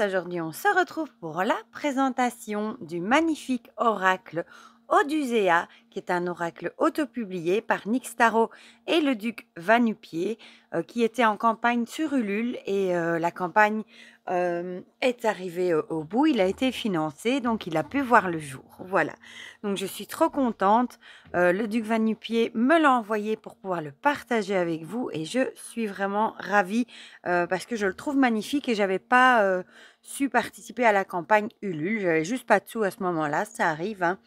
aujourd'hui on se retrouve pour la présentation du magnifique oracle Odusea, qui est un oracle autopublié par Nix Tarot et le duc Vanupier, euh, qui était en campagne sur Ulule et euh, la campagne euh, est arrivé au bout, il a été financé, donc il a pu voir le jour. Voilà. Donc je suis trop contente. Euh, le Duc Van me l'a envoyé pour pouvoir le partager avec vous et je suis vraiment ravie euh, parce que je le trouve magnifique et j'avais pas su participer à la campagne Ulule. J'avais juste pas de sous à ce moment-là, ça arrive. Hein.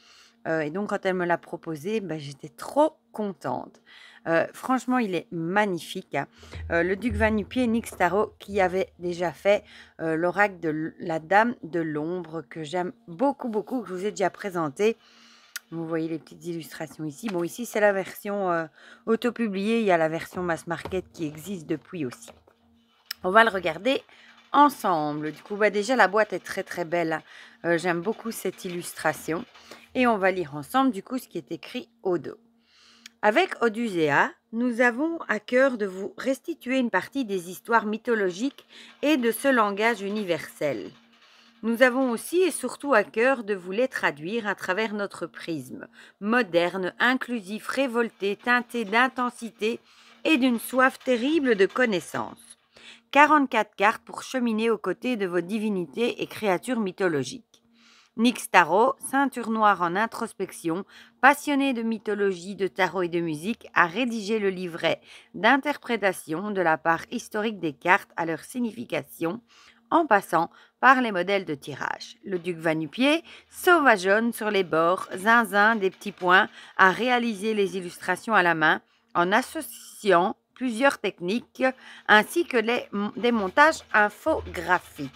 et donc quand elle me l'a proposé, ben, j'étais trop contente. Euh, franchement, il est magnifique. Hein. Euh, le duc Vanupier, Nick Starro, qui avait déjà fait euh, l'oracle de la Dame de l'Ombre, que j'aime beaucoup, beaucoup, que je vous ai déjà présenté. Vous voyez les petites illustrations ici. Bon, ici, c'est la version auto-publiée. Il y a la version mass market qui existe depuis aussi. On va le regarder ensemble. Du coup, bah, déjà, la boîte est très, très belle. Hein. J'aime beaucoup cette illustration. Et on va lire ensemble, du coup, ce qui est écrit au dos. Avec Odusea, nous avons à cœur de vous restituer une partie des histoires mythologiques et de ce langage universel. Nous avons aussi et surtout à cœur de vous les traduire à travers notre prisme, moderne, inclusif, révolté, teinté d'intensité et d'une soif terrible de connaissances. 44 cartes pour cheminer aux côtés de vos divinités et créatures mythologiques. Nick Tarot, ceinture noire en introspection, passionné de mythologie, de tarot et de musique, a rédigé le livret d'interprétation de la part historique des cartes à leur signification, en passant par les modèles de tirage. Le duc Vanupier, sauvageonne sur les bords, zinzin des petits points, a réalisé les illustrations à la main en associant plusieurs techniques ainsi que les, des montages infographiques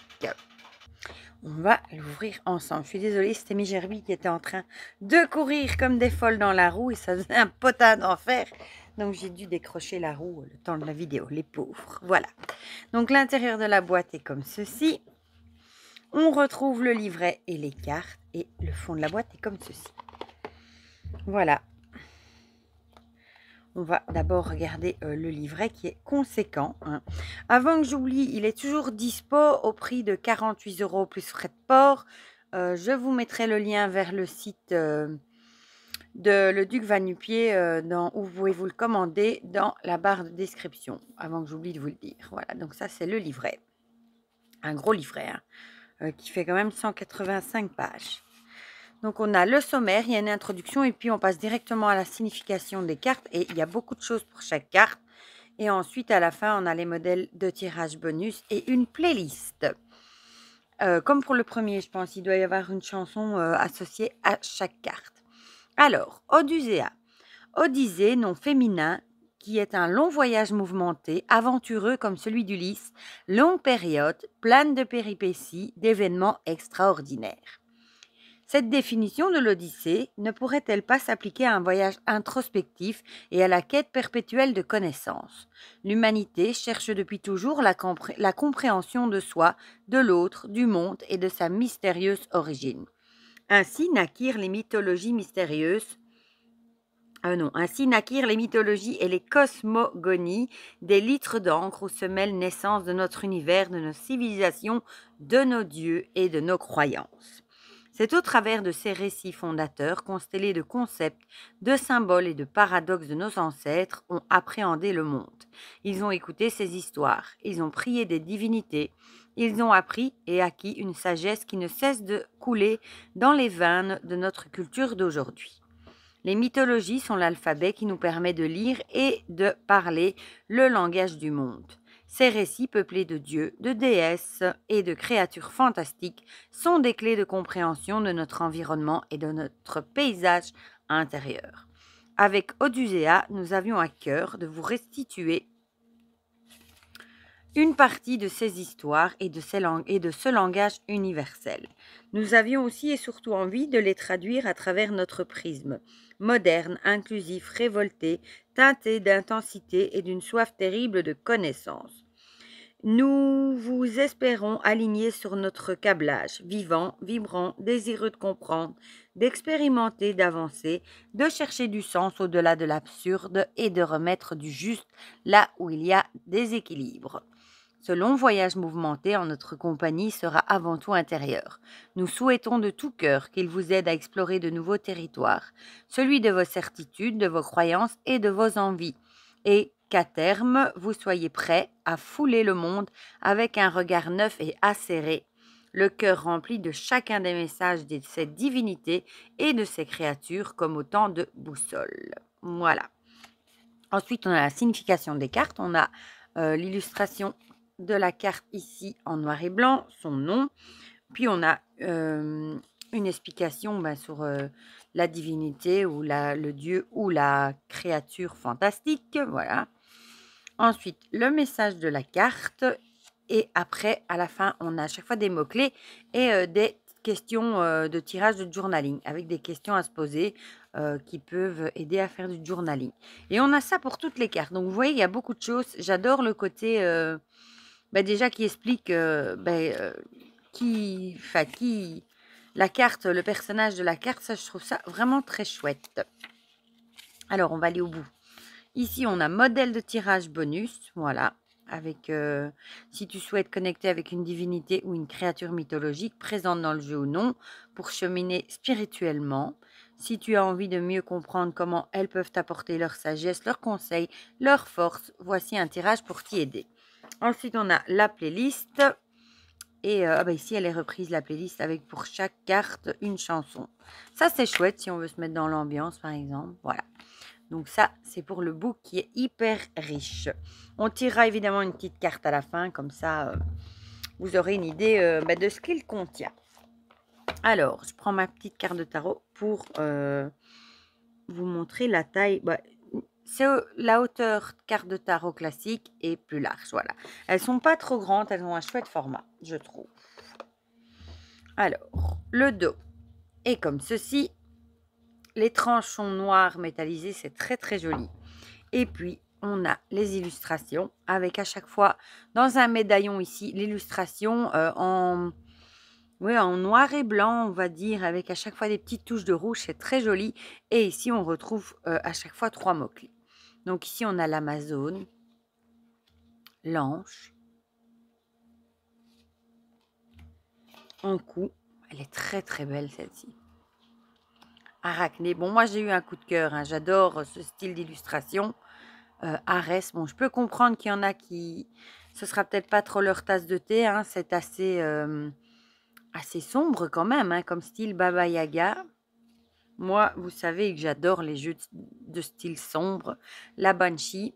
on va l'ouvrir ensemble. Je suis désolée, c'était mes gerbilles qui étaient en train de courir comme des folles dans la roue et ça faisait un potin d'enfer. Donc j'ai dû décrocher la roue le temps de la vidéo, les pauvres. Voilà. Donc l'intérieur de la boîte est comme ceci. On retrouve le livret et les cartes et le fond de la boîte est comme ceci. Voilà, on va d'abord regarder euh, le livret qui est conséquent. Hein. Avant que j'oublie, il est toujours dispo au prix de 48 euros plus frais de port. Euh, je vous mettrai le lien vers le site euh, de le Duc Vanupier dans, où vous pouvez vous le commander dans la barre de description. Avant que j'oublie de vous le dire. Voilà, donc ça c'est le livret. Un gros livret hein, qui fait quand même 185 pages. Donc on a le sommaire, il y a une introduction et puis on passe directement à la signification des cartes et il y a beaucoup de choses pour chaque carte. Et ensuite à la fin on a les modèles de tirage bonus et une playlist. Euh, comme pour le premier je pense, il doit y avoir une chanson euh, associée à chaque carte. Alors, odysée. Odysée, nom féminin, qui est un long voyage mouvementé, aventureux comme celui d'Ulysse, longue période, pleine de péripéties, d'événements extraordinaires. Cette définition de l'Odyssée ne pourrait-elle pas s'appliquer à un voyage introspectif et à la quête perpétuelle de connaissances L'humanité cherche depuis toujours la, compréhension de soi, de l'autre, du monde et de sa mystérieuse origine. Ainsi naquirent les mythologies mystérieuses euh, non, ainsi naquirent les mythologies et les cosmogonies, des litres d'encre où se mêlent naissance de notre univers, de nos civilisations, de nos dieux et de nos croyances. C'est au travers de ces récits fondateurs, constellés de concepts, de symboles et de paradoxes de nos ancêtres, ont appréhendé le monde. Ils ont écouté ces histoires, ils ont prié des divinités, ils ont appris et acquis une sagesse qui ne cesse de couler dans les veines de notre culture d'aujourd'hui. Les mythologies sont l'alphabet qui nous permet de lire et de parler le langage du monde. Ces récits peuplés de dieux, de déesses et de créatures fantastiques sont des clés de compréhension de notre environnement et de notre paysage intérieur. Avec Odusea, nous avions à cœur de vous restituer une partie de ces histoires et de, ces langues, et de ce langage universel. Nous avions aussi et surtout envie de les traduire à travers notre prisme, moderne, inclusif, révolté, teinté d'intensité et d'une soif terrible de connaissance. Nous vous espérons alignés sur notre câblage, vivant, vibrant, désireux de comprendre, d'expérimenter, d'avancer, de chercher du sens au-delà de l'absurde et de remettre du juste là où il y a déséquilibre. Ce long voyage mouvementé en notre compagnie sera avant tout intérieur. Nous souhaitons de tout cœur qu'il vous aide à explorer de nouveaux territoires, celui de vos certitudes, de vos croyances et de vos envies, et qu'à terme, vous soyez prêt à fouler le monde avec un regard neuf et acéré, le cœur rempli de chacun des messages de cette divinité et de ses créatures comme autant de boussoles. Voilà. Ensuite, on a la signification des cartes, on a euh, l'illustration de la carte ici en noir et blanc, son nom. Puis on a euh, une explication bah, sur euh, la divinité ou la, le dieu ou la créature fantastique. Voilà. Ensuite, le message de la carte. Et après, à la fin, on a à chaque fois des mots-clés et euh, des questions de tirage de journaling avec des questions à se poser qui peuvent aider à faire du journaling. Et on a ça pour toutes les cartes. Donc vous voyez, il y a beaucoup de choses. J'adore le côté bah, déjà qui explique euh, bah, euh, qui, enfin qui, la carte, le personnage de la carte, ça je trouve ça vraiment très chouette. Alors on va aller au bout. Ici on a modèle de tirage bonus, voilà, avec euh, si tu souhaites connecter avec une divinité ou une créature mythologique présente dans le jeu ou non, pour cheminer spirituellement. Si tu as envie de mieux comprendre comment elles peuvent apporter leur sagesse, leurs conseils leur force, voici un tirage pour t'y aider. Ensuite, on a la playlist. Et euh, ah bah ici, elle est reprise, la playlist, avec pour chaque carte une chanson. Ça, c'est chouette si on veut se mettre dans l'ambiance, par exemple. Voilà. Donc ça, c'est pour le book qui est hyper riche. On tirera évidemment une petite carte à la fin, comme ça, euh, vous aurez une idée euh, bah, de ce qu'il contient. Alors, je prends ma petite carte de tarot pour vous montrer la taille. Bah, c'est euh, la hauteur carte de tarot classique et plus large. Voilà. Elles sont pas trop grandes, elles ont un chouette format, je trouve. Alors, le dos est comme ceci. Les tranches sont noires métallisées, c'est très très joli. Et puis, on a les illustrations avec à chaque fois, dans un médaillon ici, l'illustration euh, en... en noir et blanc, on va dire, avec à chaque fois des petites touches de rouge, c'est très joli. Et ici, on retrouve euh, à chaque fois trois mots-clés. Donc ici, on a l'Amazone, l'Anche, en coup. Elle est très très belle celle-ci. Arachné. Bon, moi j'ai eu un coup de cœur. Hein. J'adore euh, ce style d'illustration. Euh, Arès. Bon, je peux comprendre qu'il y en a qui... Ce sera peut-être pas trop leur tasse de thé. Hein. C'est assez, euh, assez sombre quand même, hein, comme style Baba Yaga. Moi, vous savez que j'adore les jeux de style sombre, la Banshee.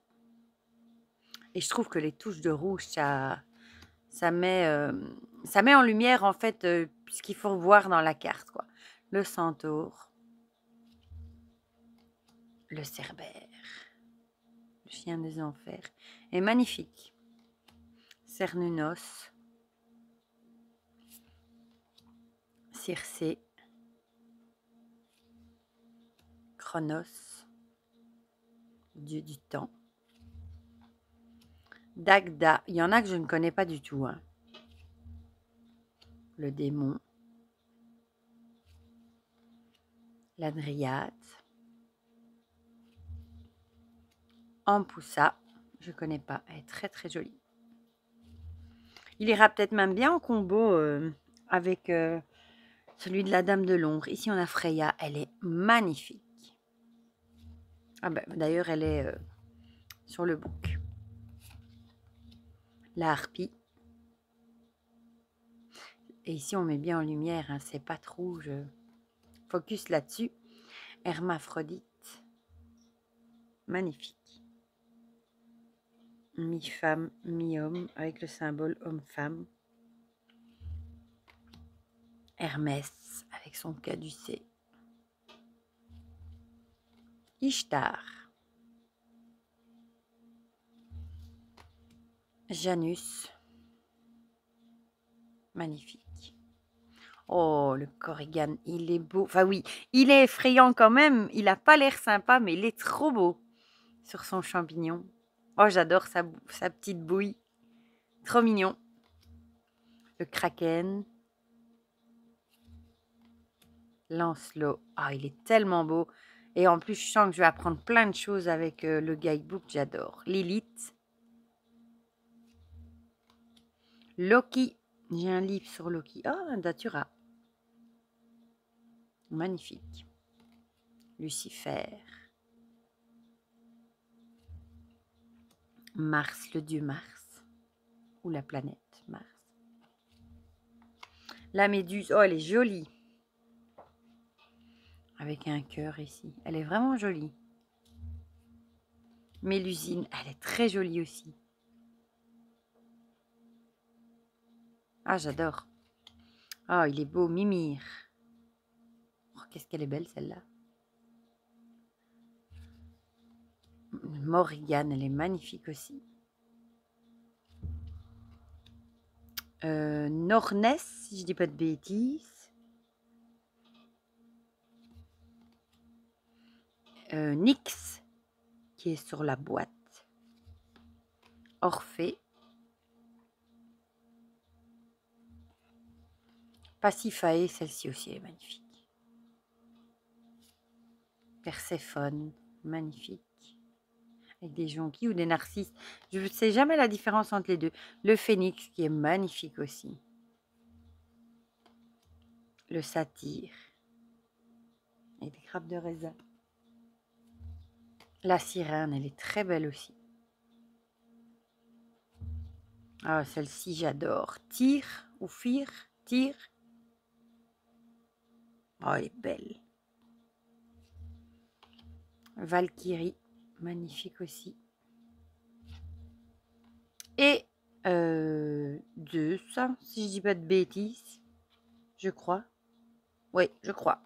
Et je trouve que les touches de rouge, ça, met, euh, ça met en lumière en fait euh, ce qu'il faut voir dans la carte. Quoi. Le centaure, le cerbère, le chien des enfers. Et magnifique. Cernunos, Circé. dieu du temps. Dagda, il y en a que je ne connais pas du tout. Hein. Le démon. La en poussa je ne connais pas, elle est très très jolie. Il ira peut-être même bien en combo euh, avec euh, celui de la Dame de l'Ombre. Ici, on a Freya, elle est magnifique. Ah bah, D'ailleurs, elle est euh, sur le bouc. La harpie. Et ici, on met bien en lumière hein, c'est pas pattes rouges. Focus là-dessus. Hermaphrodite. Magnifique. Mi-femme, mi-homme, avec le symbole homme-femme. Hermès, avec son caducée. Ishtar. Janus. Magnifique. Oh, le Corrigan, il est beau. Enfin oui, il est effrayant quand même. Il n'a pas l'air sympa, mais il est trop beau sur son champignon. Oh, j'adore sa, petite bouille. Trop mignon. Le Kraken. Lancelot. Ah, il est tellement beau. Et en plus, je sens que je vais apprendre plein de choses avec euh, le guidebook, j'adore. Lilith. Loki. J'ai un livre sur Loki. Oh, un datura. Magnifique. Lucifer. Mars, le dieu Mars. Ou la planète Mars. La méduse, oh, elle est jolie avec un cœur ici. Elle est vraiment jolie. Mais l'usine, elle est très jolie aussi. Ah, j'adore. Ah, il est beau, Mimir. Oh, Qu'est-ce qu'elle est belle, celle-là. Morrigan, elle est magnifique aussi. Euh, Nornes, si je dis pas de bêtises. Euh, Nyx qui est sur la boîte. Orphée. Pacifae, celle-ci aussi est magnifique. Perséphone, magnifique. Avec des jonquilles ou des narcisses. Je ne sais jamais la différence entre les deux. Le phénix qui est magnifique aussi. Le satyre. Et des grappes de raisin. La sirène, elle est très belle aussi. Ah, celle-ci, j'adore. Tire ou fire, tire. Oh, elle est belle. Valkyrie, magnifique aussi. Et euh, deux, hein, si je dis pas de bêtises, je crois. Oui, je crois.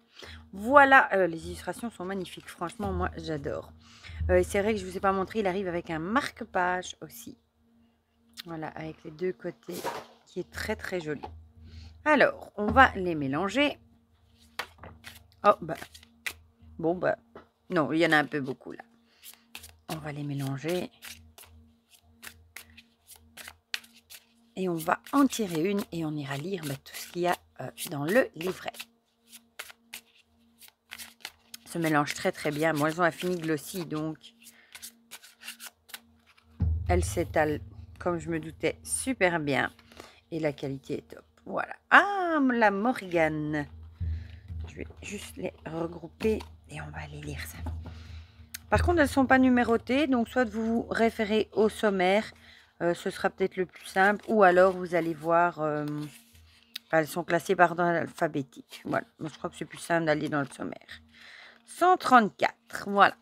Voilà, euh, les illustrations sont magnifiques. Franchement, moi, j'adore. Euh, c'est vrai que je ne vous ai pas montré, il arrive avec un marque-page aussi. Voilà, avec les deux côtés, qui est très, très joli. Alors, on va les mélanger. Oh, bah. Bon, bah. Non, il y en a un peu beaucoup, là. On va les mélanger. Et on va en tirer une et on ira lire bah, tout ce qu'il y a euh, dans le livret se mélange très très bien. ont un fini glossy, donc elle s'étale, comme je me doutais, super bien. Et la qualité est top. Voilà. Ah, la Morgane. Je vais juste les regrouper et on va aller lire ça. Par contre, elles ne sont pas numérotées, donc soit vous vous référez au sommaire, euh, ce sera peut-être le plus simple, ou alors vous allez voir... Euh, elles sont classées par ordre alphabétique. Voilà, je crois que c'est plus simple d'aller dans le sommaire. 134. Voilà.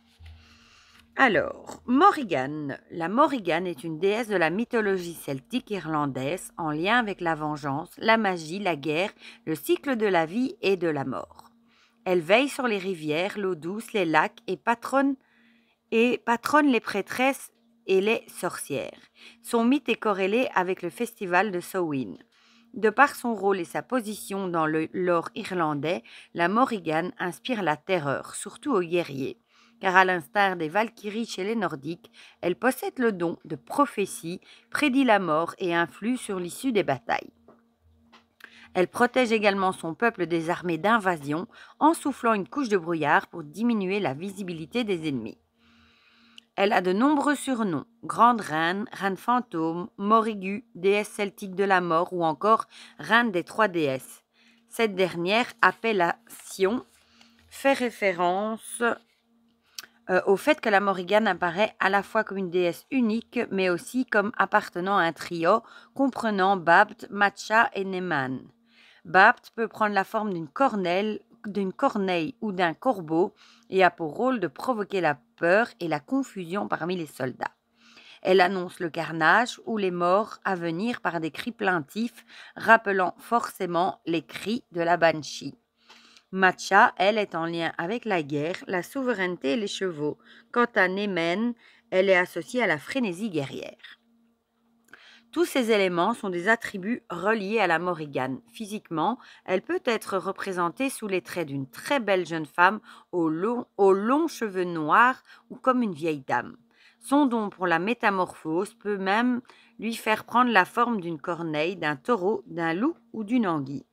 Alors, Morrigan. La Morrigan est une déesse de la mythologie celtique irlandaise en lien avec la vengeance, la magie, la guerre, le cycle de la vie et de la mort. Elle veille sur les rivières, l'eau douce, les lacs et patronne, et patronne les prêtresses et les sorcières. Son mythe est corrélé avec le festival de Samhain. De par son rôle et sa position dans le lore irlandais, la Morrigan inspire la terreur, surtout aux guerriers. Car à l'instar des Valkyries chez les Nordiques, elle possède le don de prophétie, prédit la mort et influe sur l'issue des batailles. Elle protège également son peuple des armées d'invasion en soufflant une couche de brouillard pour diminuer la visibilité des ennemis. Elle a de nombreux surnoms Grande Reine, Reine fantôme, Morigu, déesse celtique de la mort ou encore Reine des trois déesses. Cette dernière appellation fait référence euh, au fait que la morigane apparaît à la fois comme une déesse unique, mais aussi comme appartenant à un trio comprenant Bapt, Matcha et Neman. Bapt peut prendre la forme d'une cornelle, d'une corneille ou d'un corbeau et a pour rôle de provoquer la peur et la confusion parmi les soldats. Elle annonce le carnage ou les morts à venir par des cris plaintifs, rappelant forcément les cris de la banshee. Matcha, elle, est en lien avec la guerre, la souveraineté et les chevaux. Quant à Nemen, elle est associée à la frénésie guerrière. Tous ces éléments sont des attributs reliés à la Morrigan. Physiquement, elle peut être représentée sous les traits d'une très belle jeune femme aux longs, cheveux noirs ou comme une vieille dame. Son don pour la métamorphose peut même lui faire prendre la forme d'une corneille, d'un taureau, d'un loup ou d'une anguille.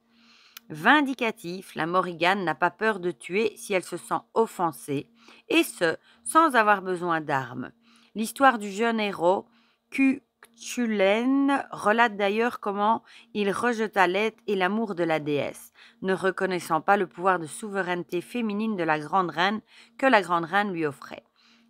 Vindicatif, la Morrigan n'a pas peur de tuer si elle se sent offensée, et ce, sans avoir besoin d'armes. L'histoire du jeune héros, Q Tulen relate d'ailleurs comment il rejeta l'aide et l'amour de la déesse, ne reconnaissant pas le pouvoir de souveraineté féminine de la grande reine que la grande reine lui offrait.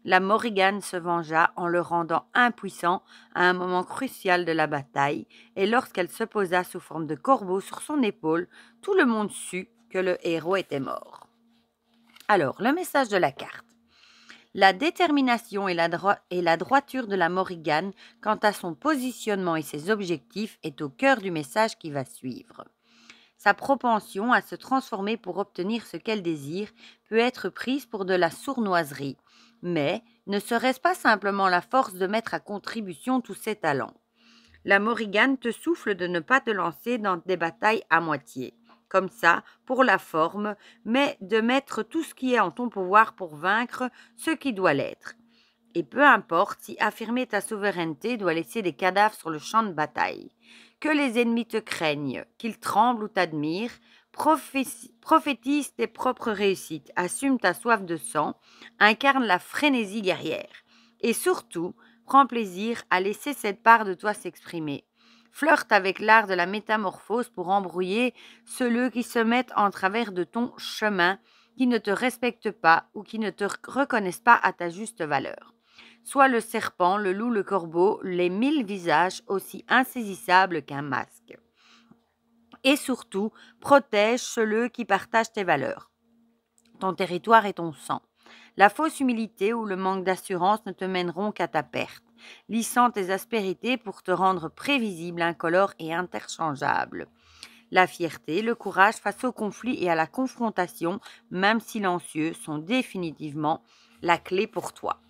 La Morrigan se vengea en le rendant impuissant à un moment crucial de la bataille, et lorsqu'elle se posa sous forme de corbeau sur son épaule, tout le monde sut que le héros était mort. Alors, le message de la carte la détermination et la, droiture de la Morrigan, quant à son positionnement et ses objectifs est au cœur du message qui va suivre. Sa propension à se transformer pour obtenir ce qu'elle désire peut être prise pour de la sournoiserie, mais ne serait-ce pas simplement la force de mettre à contribution tous ses talents La Morrigan te souffle de ne pas te lancer dans des batailles à moitié comme ça, pour la forme, mais de mettre tout ce qui est en ton pouvoir pour vaincre ce qui doit l'être. Et peu importe si affirmer ta souveraineté doit laisser des cadavres sur le champ de bataille. Que les ennemis te craignent, qu'ils tremblent ou t'admirent, prophétise tes propres réussites, assume ta soif de sang, incarne la frénésie guerrière. Et surtout, prends plaisir à laisser cette part de toi s'exprimer flirte avec l'art de la métamorphose pour embrouiller ceux qui se mettent en travers de ton chemin, qui ne te respectent pas ou qui ne te reconnaissent pas à ta juste valeur. Soit le serpent, le loup, le corbeau, les mille visages aussi insaisissables qu'un masque. Et surtout, protège ceux qui partagent tes valeurs, ton territoire et ton sang. La fausse humilité ou le manque d'assurance ne te mèneront qu'à ta perte, lissant tes aspérités pour te rendre prévisible, incolore et interchangeable. La fierté, le courage face au conflit et à la confrontation, même silencieux, sont définitivement la clé pour toi.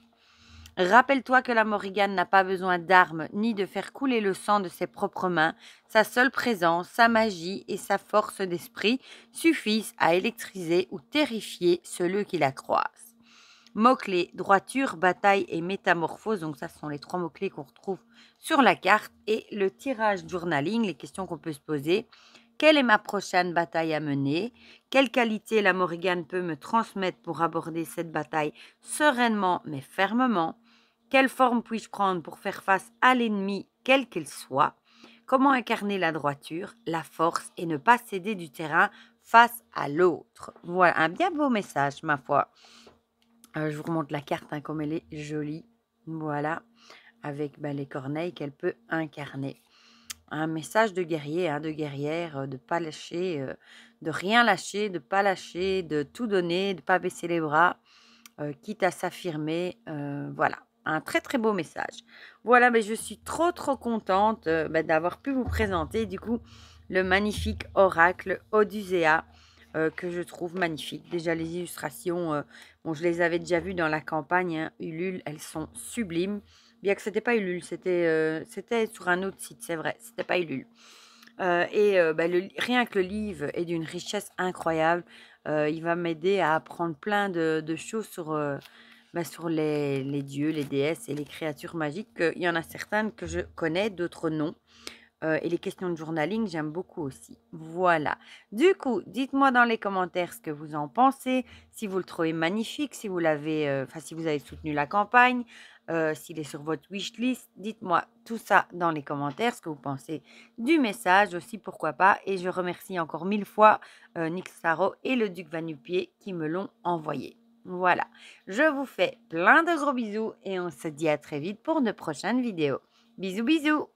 Rappelle-toi que la morigane n'a pas besoin d'armes ni de faire couler le sang de ses propres mains. Sa seule présence, sa magie et sa force d'esprit suffisent à électriser ou terrifier celui qui la croise. Mots-clés, droiture, bataille et métamorphose. Donc ça, ce sont les trois mots-clés qu'on retrouve sur la carte. Et le tirage journaling, les questions qu'on peut se poser. Quelle est ma prochaine bataille à mener Quelle qualité la Morrigan peut me transmettre pour aborder cette bataille sereinement mais fermement Quelle forme puis-je prendre pour faire face à l'ennemi, quel qu'il soit Comment incarner la droiture, la force et ne pas céder du terrain face à l'autre Voilà un bien beau message, ma foi. Euh, je vous remonte la carte, hein, comme elle est jolie. Voilà, avec bah, les corneilles qu'elle peut incarner. Un message de guerrier, hein, de guerrière, euh, de pas lâcher, euh, de rien lâcher, de pas lâcher, de tout donner, de pas baisser les bras, quitte à s'affirmer. voilà, un très très beau message. Voilà, mais bah, je suis trop trop contente bah, d'avoir pu vous présenter du coup le magnifique oracle Oduséa euh, que je trouve magnifique. Déjà, les illustrations, euh, bon, je les avais déjà vues dans la campagne hein. Ulule, elles sont sublimes. Bien que ce n'était pas Ulule, euh, c'était sur un autre site, c'est vrai, c'était pas Ulule. et bah, rien que le livre est d'une richesse incroyable. il va m'aider à apprendre plein de, choses sur, bah, sur les, les, dieux, les déesses et les créatures magiques. Il y en a certaines que je connais, d'autres non. Euh, et les questions de journaling, j'aime beaucoup aussi. Voilà. Du coup, dites-moi dans les commentaires ce que vous en pensez, si vous le trouvez magnifique, si vous l'avez, euh, enfin si vous avez soutenu la campagne, euh, s'il est sur votre wishlist, dites-moi tout ça dans les commentaires, ce que vous pensez du message aussi, pourquoi pas. Et je remercie encore mille fois Nick Saro et le Duc Vanupier qui me l'ont envoyé. Voilà, je vous fais plein de gros bisous et on se dit à très vite pour de prochaines vidéos. Bisous bisous